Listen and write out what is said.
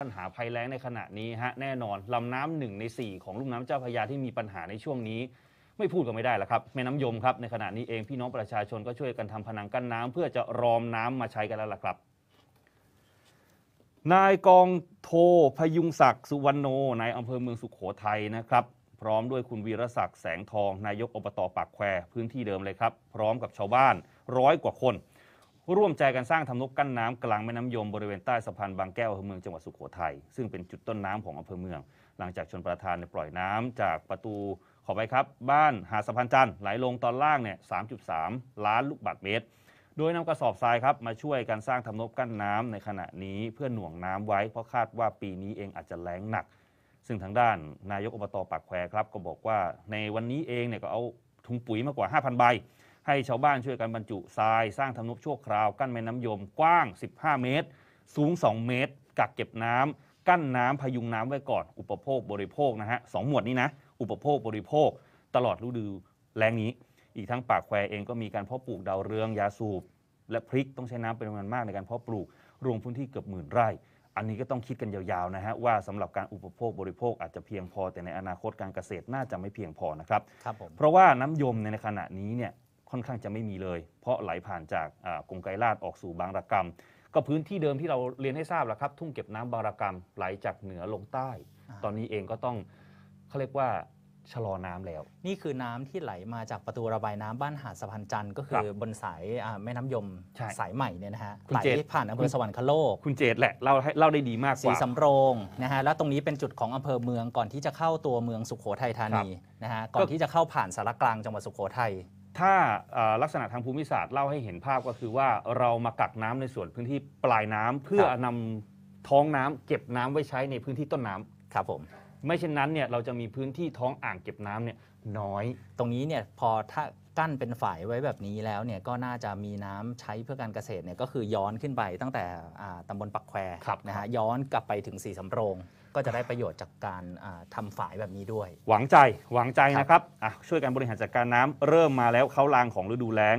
ปัญหาภัยแล้งในขณะนี้ฮะแน่นอนลำน้ำหนึ่งใน 4 ของลุ่มน้ำเจ้าพระยาที่มีปัญหาในช่วงนี้ ไม่พูดก็ไม่ได้ละครับ แม่น้ำยมครับ ในขณะนี้เองพี่น้องประชาชนก็ช่วยกันทำผนังกั้นน้ำเพื่อจะรอมน้ำมาใช้กันแล้วล่ะครับ นายกองโท พยุงศักดิ์สุวรรณโนในอำเภอเมืองสุขโขทัยนะครับ พร้อมด้วยคุณวีรศักดิ์แสงทองนายกอบตปากแควพื้นที่เดิมเลยครับพร้อมกับชาวบ้านร้อยกว่าคนร่วมใจกันสร้างทำนกกั้นน้ำกลางแม่น้ำยม บริเวณใต้สะพานบางแก้วอำเภอเมืองจังหวัดสุโขทัยซึ่งเป็นจุดต้นน้ำของอำเภอเมือง หลังจากชนประธานปล่อยน้ำ จากประตูขอไปครับ บ้านหาสะพานจันทร์ไหลลงตอนล่างเนี่ย3.3 ล้านลูกบาศก์เมตรโดยนำกระสอบทรายครับมาช่วยการสร้างทำนบกั้นน้ำในขณะนี้เพื่อหน่วงน้ำไว้ เพราะคาดว่าปีนี้เองอาจจะแล้งหนักซึ่งทางด้านนายกอบตปากแควครับก็บอกว่าในวันนี้เองเนี่ยก็เอาถุงปุ๋ยมากกว่า5,000ใบให้ชาวบ้านช่วยกันบรรจุทรายสร้างทำนุชั่วคราว กั้นแม่น้ำยมกว้าง 15 เมตร สูง 2 เมตร กักเก็บน้ำกั้นน้ำพยุงน้ำไว้ก่อนอุปโภคบริโภคนะฮะสหมวดนี้นะ อุปโภคบริโภค ตลอดฤดูแล้งนี้ อีกทั้งปากแควเองก็มีการเพาะปลูกดาวเรืองยาสูบ และพริกต้องใช้น้ำเป็นจำนวนมากในการเพาะปลูกรวมพื้นที่เกือบหมื่นไร่ อันนี้ก็ต้องคิดกันยาวๆนะฮะว่าสำหรับการอุปโภคบริโภคอาจจะเพียงพอแต่ในอนาคตการเกษตรน่าจะไม่เพียงพอนะครับรบเพราะว่าน้ำยมในขณะนี้เนี่ยค่อนข้างจะไม่มีเลย เพราะไหลผ่านจากกรงไกรลาดออกสู่บางระกรรม ก็พื้นที่เดิมที่เราเรียนให้ทราบแล้วครับทุ่งเก็บน้ำบางระกรรมไหลจากเหนือลงใต้ ตอนนี้เองก็ต้องเขาเรียกว่าชะลอน้ำแล้ว นี่คือน้ำที่ไหลมาจากประตูระบายน้ำบ้านหาดสะพานจันทร์ก็คือบนสายแม่น้ำยมสายใหม่เนี่ยนะฮะไหลผ่านอำเภอสวรรคโลกคุณเจตแหละเล่าเล่าได้ดีมากกว่า สีสำโรงนะฮะแล้วตรงนี้เป็นจุดของอำเภอเมือง ก่อนที่จะเข้าตัวเมืองสุโขทัยธานีนะฮะก่อนที่จะเข้าผ่านสารกลางจังหวัดสุโขทัยถ้าลักษณะทางภูมิศาสตร์เล่าให้เห็นภาพก็คือว่าเรามากักน้ำในส่วนพื้นที่ปลายน้ำ เพื่อนำท้องน้ำ เก็บน้ำไว้ใช้ในพื้นที่ต้นน้ำครับผมไม่เช่นนั้นเนี่ยเราจะมีพื้นที่ท้องอ่างเก็บน้ำเนี่ยน้อย ตรงนี้เนี่ยพอถ้ากั้นเป็นฝายไว้แบบนี้แล้วเนี่ยก็น่าจะมีน้ำใช้เพื่อการเกษตรเนี่ยก็คือย้อนขึ้นไปตั้งแต่ตำาบลปักแควนะฮะย้อนกลับไปถึงสีสำโรง ก็จะได้ประโยชน์จากการทำทำฝายแบบนี้ด้วย หวังใจหวังใจนะครับช่วยกันบริหารจัดการน้ำเริ่มมาแล้วเข้าลางของฤดูแล้ง